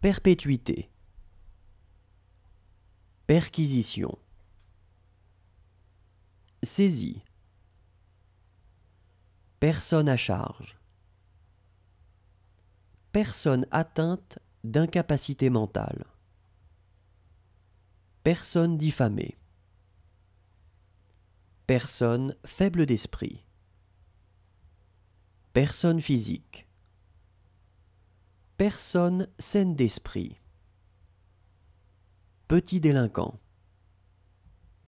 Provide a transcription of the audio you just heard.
Perpétuité. Perquisition. Saisie. Personne à charge. Personne atteinte d'incapacité mentale. Personne diffamée. Personne faible d'esprit. Personne physique personne saine d'esprit. Petit délinquant.